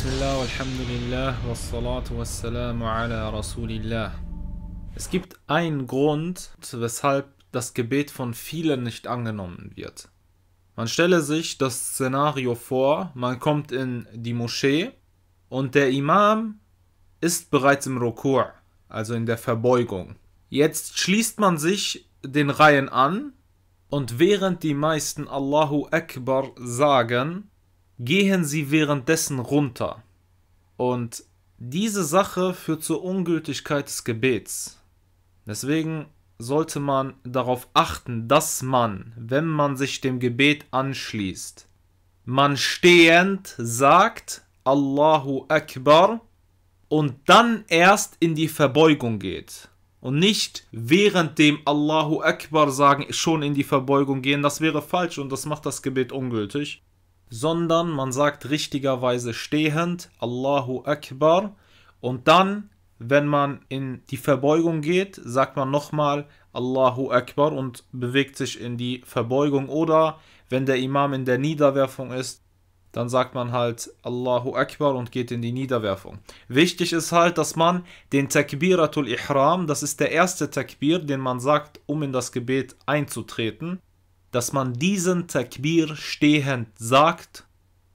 Es gibt einen Grund, weshalb das Gebet von vielen nicht angenommen wird. Man stelle sich das Szenario vor, man kommt in die Moschee und der Imam ist bereits im Rukur, also in der Verbeugung. Jetzt schließt man sich den Reihen an und während die meisten Allahu Akbar sagen, gehen sie währenddessen runter. Und diese Sache führt zur Ungültigkeit des Gebets. Deswegen sollte man darauf achten, dass man, wenn man sich dem Gebet anschließt, man stehend sagt Allahu Akbar und dann erst in die Verbeugung geht. Und nicht während dem Allahu Akbar sagen, schon in die Verbeugung gehen. Das wäre falsch und das macht das Gebet ungültig sondern man sagt richtigerweise stehend Allahu Akbar und dann, wenn man in die Verbeugung geht, sagt man nochmal Allahu Akbar und bewegt sich in die Verbeugung oder wenn der Imam in der Niederwerfung ist, dann sagt man halt Allahu Akbar und geht in die Niederwerfung. Wichtig ist halt, dass man den Takbiratul Ihram, das ist der erste Takbir, den man sagt, um in das Gebet einzutreten, dass man diesen Takbir stehend sagt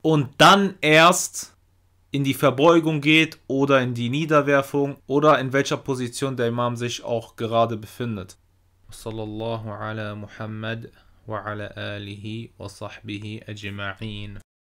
und dann erst in die Verbeugung geht oder in die Niederwerfung oder in welcher Position der Imam sich auch gerade befindet. Sallallahu ala Muhammad wa ala alihi wa sahbihi ajma'in.